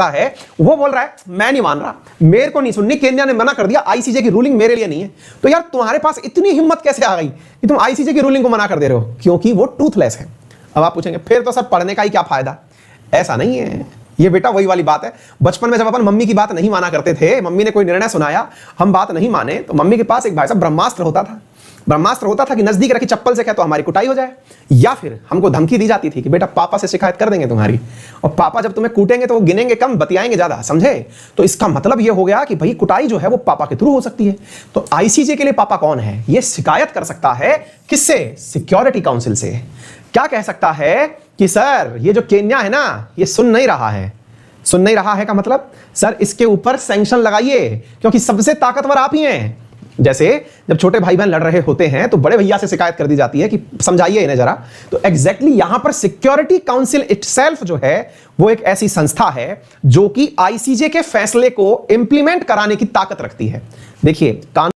सकता है वो बोल रहा है मैं नहीं मान रहा मेरे को नहीं सुननी केंद्र ने मना कर दिया आईसीजे की रूलिंग मेरे लिए नहीं है तो यार तुम्हारे पास इतनी हिम्मत कैसे आ गई कि तुम आईसीजे की रूलिंग को मना कर दे रहे हो क्योंकि वो टूथलेस है अब आप पूछेंगे फिर तो सर पढ़ने का ही क्या फायदा ऐसा नहीं है ये बेटा वही वाली बात है बचपन में जब अपन मम्मी की बात नहीं माना करते थे मम्मी ने कोई निर्णय सुनाया हम बात नहीं माने तो मम्मी के पास एक भाई साहब ब्रह्मास्त्र होता था ब्रह्मास्त्र होता था कि नजदीक रखी चप्पल से क्या तो हमारी कुटाई हो जाए या फिर हमको धमकी दी जाती थी कि बेटा पापा से शिकायत कर देंगे तुम्हारी और पापा जब तुम्हें कूटेंगे तो वो गिनेंगे कम बतियाएंगे ज्यादा समझे तो इसका मतलब यह हो गया कि भाई कुटाई जो है वो पापा के थ्रू हो सकती है तो आईसीजे के लिए पापा कौन है ये शिकायत कर सकता है किससे सिक्योरिटी काउंसिल से क्या कह सकता है कि सर ये जो केन्या है ना ये सुन नहीं रहा है सुन नहीं रहा है का मतलब सर इसके ऊपर सैंक्शन लगाइए क्योंकि सबसे ताकतवर आप ही हैं जैसे जब छोटे भाई बहन लड़ रहे होते हैं तो बड़े भैया से शिकायत कर दी जाती है कि समझाइए इन्हें जरा तो एग्जैक्टली exactly यहां पर सिक्योरिटी काउंसिल इट जो है वो एक ऐसी संस्था है जो कि आईसीजे के फैसले को इंप्लीमेंट कराने की ताकत रखती है देखिए